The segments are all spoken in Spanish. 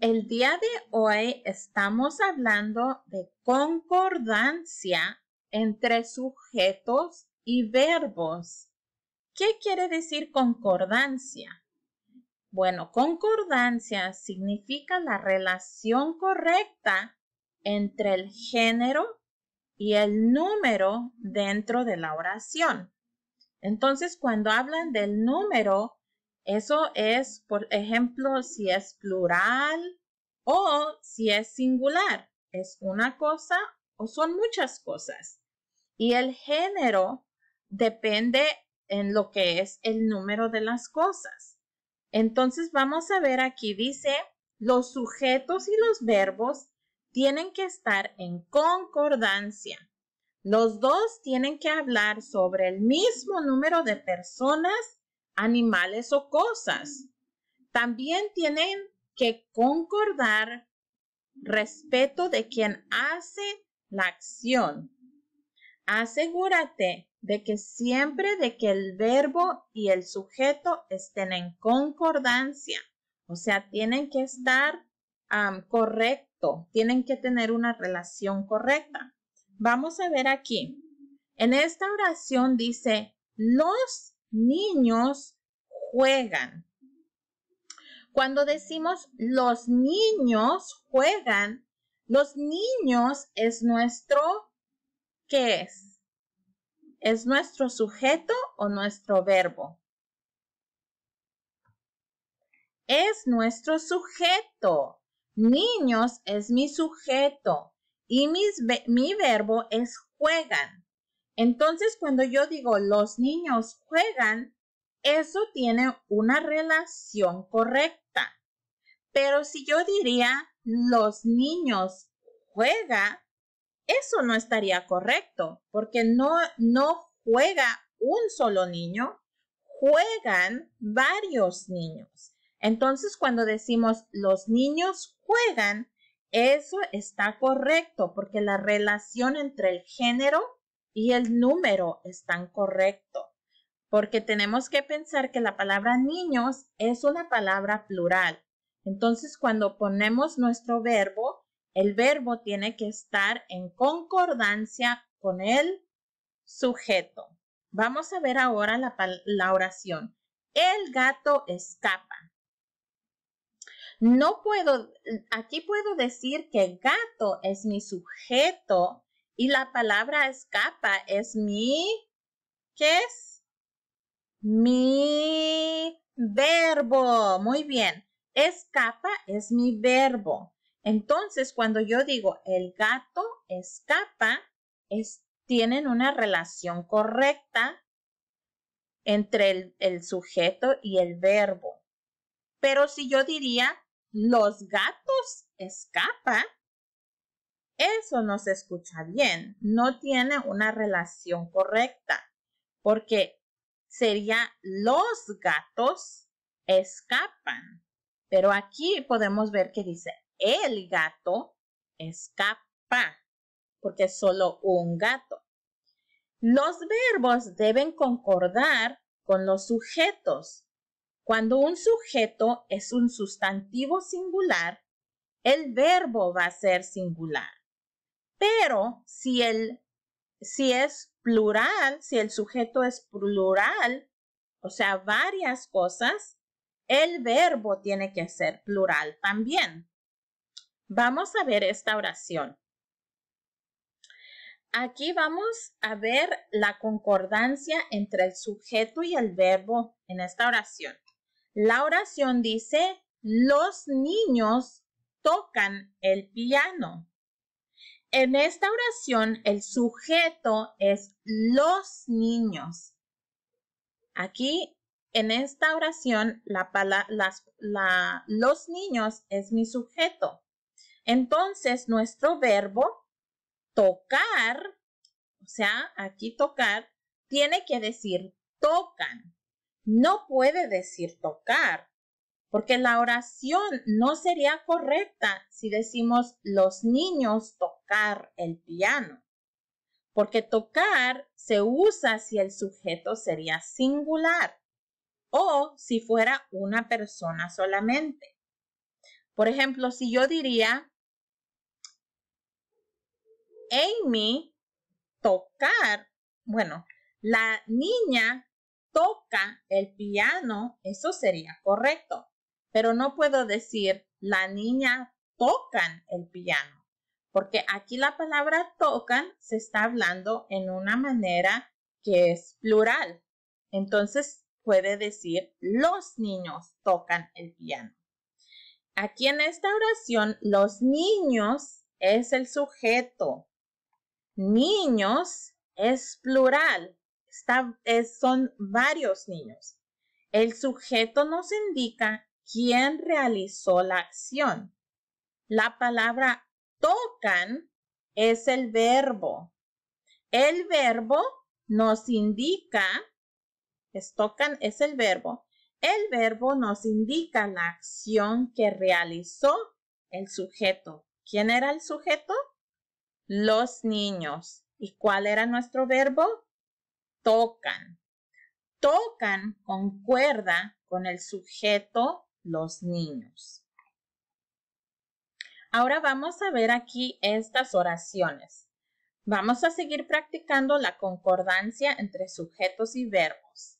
el día de hoy estamos hablando de concordancia entre sujetos y verbos. ¿Qué quiere decir concordancia? Bueno, concordancia significa la relación correcta entre el género y el número dentro de la oración. Entonces, cuando hablan del número, eso es, por ejemplo, si es plural o si es singular. Es una cosa o son muchas cosas. Y el género depende en lo que es el número de las cosas. Entonces vamos a ver aquí dice, los sujetos y los verbos tienen que estar en concordancia. Los dos tienen que hablar sobre el mismo número de personas animales o cosas. También tienen que concordar respeto de quien hace la acción. Asegúrate de que siempre de que el verbo y el sujeto estén en concordancia, o sea, tienen que estar correcto, tienen que tener una relación correcta. Vamos a ver aquí. En esta oración dice, los niños juegan. Cuando decimos los niños juegan, los niños es nuestro, ¿qué es? ¿Es nuestro sujeto o nuestro verbo? Es nuestro sujeto. Niños es mi sujeto y mi verbo es juegan. Entonces, cuando yo digo los niños juegan, eso tiene una relación correcta. Pero si yo diría los niños juega, eso no estaría correcto, porque no, no juega un solo niño, juegan varios niños. Entonces, cuando decimos los niños juegan, eso está correcto, porque la relación entre el género y el número tan correcto. porque tenemos que pensar que la palabra niños es una palabra plural. Entonces, cuando ponemos nuestro verbo, el verbo tiene que estar en concordancia con el sujeto. Vamos a ver ahora la, oración. El gato escapa. No puedo, aquí puedo decir que gato es mi sujeto y la palabra escapa es mi, ¿qué es? Mi verbo. Muy bien. Escapa es mi verbo. Entonces, cuando yo digo el gato escapa, tienen una relación correcta entre el sujeto y el verbo. Pero si yo diría los gatos escapa, eso no se escucha bien, no tiene una relación correcta, porque sería los gatos escapan. Pero aquí podemos ver que dice el gato escapa, porque es solo un gato. Los verbos deben concordar con los sujetos. Cuando un sujeto es un sustantivo singular, el verbo va a ser singular. Pero si, el, si es plural, si el sujeto es plural, o sea, varias cosas, el verbo tiene que ser plural también. Vamos a ver esta oración. Aquí vamos a ver la concordancia entre el sujeto y el verbo en esta oración. La oración dice, los niños tocan el piano. En esta oración, el sujeto es los niños. Aquí, en esta oración, la, los niños es mi sujeto. Entonces, nuestro verbo tocar, o sea, aquí tocar, tiene que decir tocan. No puede decir tocar porque la oración no sería correcta si decimos los niños tocar el piano, porque tocar se usa si el sujeto sería singular o si fuera una persona solamente. Por ejemplo, si yo diría, Amy tocar, bueno, la niña toca el piano, eso sería correcto pero no puedo decir la niña tocan el piano, porque aquí la palabra tocan se está hablando en una manera que es plural. Entonces puede decir los niños tocan el piano. Aquí en esta oración, los niños es el sujeto. Niños es plural. son varios niños. El sujeto nos indica ¿Quién realizó la acción? La palabra tocan es el verbo. El verbo nos indica, es tocan es el verbo. El verbo nos indica la acción que realizó el sujeto. ¿Quién era el sujeto? Los niños. ¿Y cuál era nuestro verbo? Tocan. Tocan concuerda con el sujeto los niños. Ahora vamos a ver aquí estas oraciones. Vamos a seguir practicando la concordancia entre sujetos y verbos.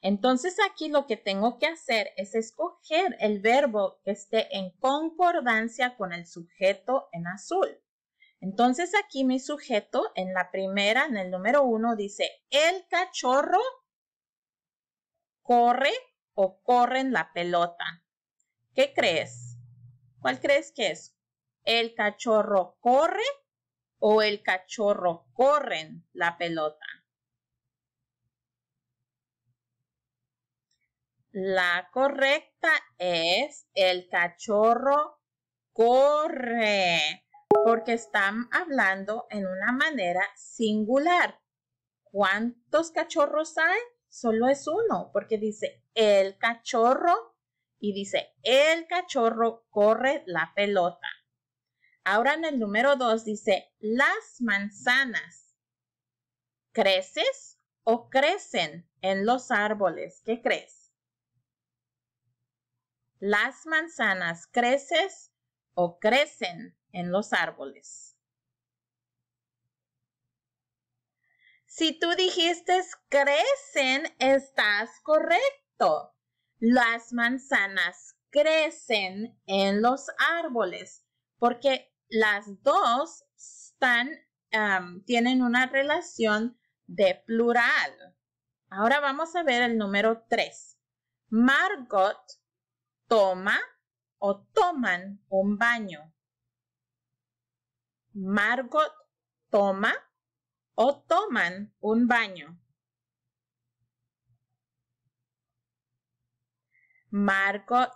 Entonces aquí lo que tengo que hacer es escoger el verbo que esté en concordancia con el sujeto en azul. Entonces aquí mi sujeto en la primera, en el número uno, dice el cachorro corre o corren la pelota. ¿Qué crees? ¿Cuál crees que es? ¿El cachorro corre o el cachorro corren la pelota? La correcta es el cachorro corre, porque están hablando en una manera singular. ¿Cuántos cachorros hay? Solo es uno, porque dice el cachorro y dice, el cachorro corre la pelota. Ahora en el número 2 dice, las manzanas creces o crecen en los árboles. ¿Qué crees? Las manzanas creces o crecen en los árboles. Si tú dijiste crecen, estás correcto las manzanas crecen en los árboles porque las dos tienen una relación de plural. Ahora vamos a ver el número 3. Margot toma o toman un baño. Margot toma o toman un baño. Marco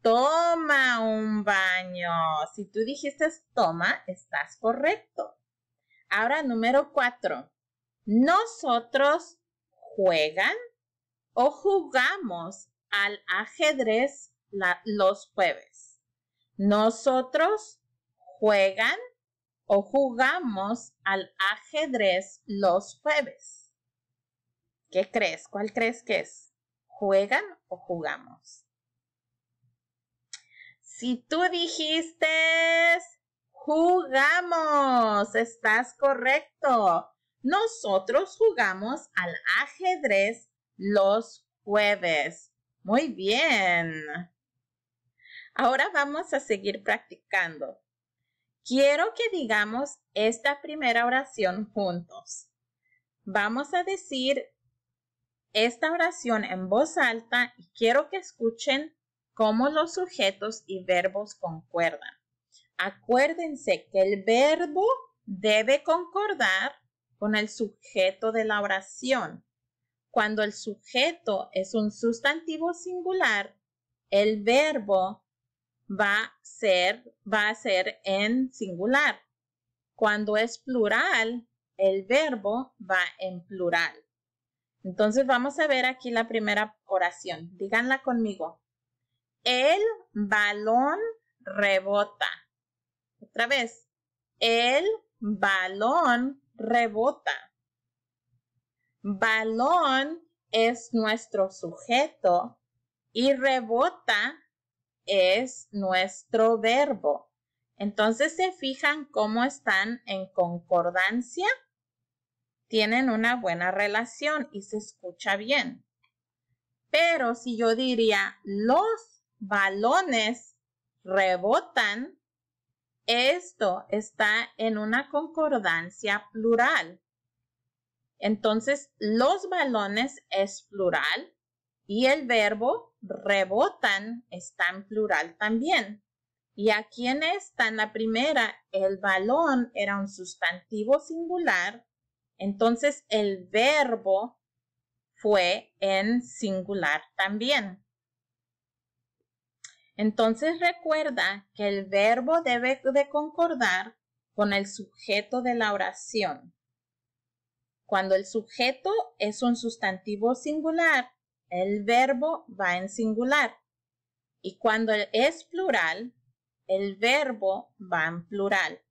toma un baño. Si tú dijiste toma, estás correcto. Ahora, número cuatro. Nosotros juegan o jugamos al ajedrez los jueves. Nosotros juegan o jugamos al ajedrez los jueves. ¿Qué crees? ¿Cuál crees que es? ¿Juegan o jugamos? Si tú dijiste jugamos, estás correcto. Nosotros jugamos al ajedrez los jueves. Muy bien. Ahora vamos a seguir practicando. Quiero que digamos esta primera oración juntos. Vamos a decir esta oración en voz alta y quiero que escuchen cómo los sujetos y verbos concuerdan. Acuérdense que el verbo debe concordar con el sujeto de la oración. Cuando el sujeto es un sustantivo singular, el verbo va a ser, va a ser en singular. Cuando es plural, el verbo va en plural. Entonces vamos a ver aquí la primera oración. Díganla conmigo. El balón rebota. Otra vez. El balón rebota. Balón es nuestro sujeto y rebota es nuestro verbo. Entonces se fijan cómo están en concordancia tienen una buena relación y se escucha bien. Pero si yo diría los balones rebotan, esto está en una concordancia plural. Entonces, los balones es plural y el verbo rebotan está en plural también. Y aquí en esta, en la primera, el balón era un sustantivo singular entonces el verbo fue en singular también. Entonces recuerda que el verbo debe de concordar con el sujeto de la oración. Cuando el sujeto es un sustantivo singular, el verbo va en singular. Y cuando es plural, el verbo va en plural.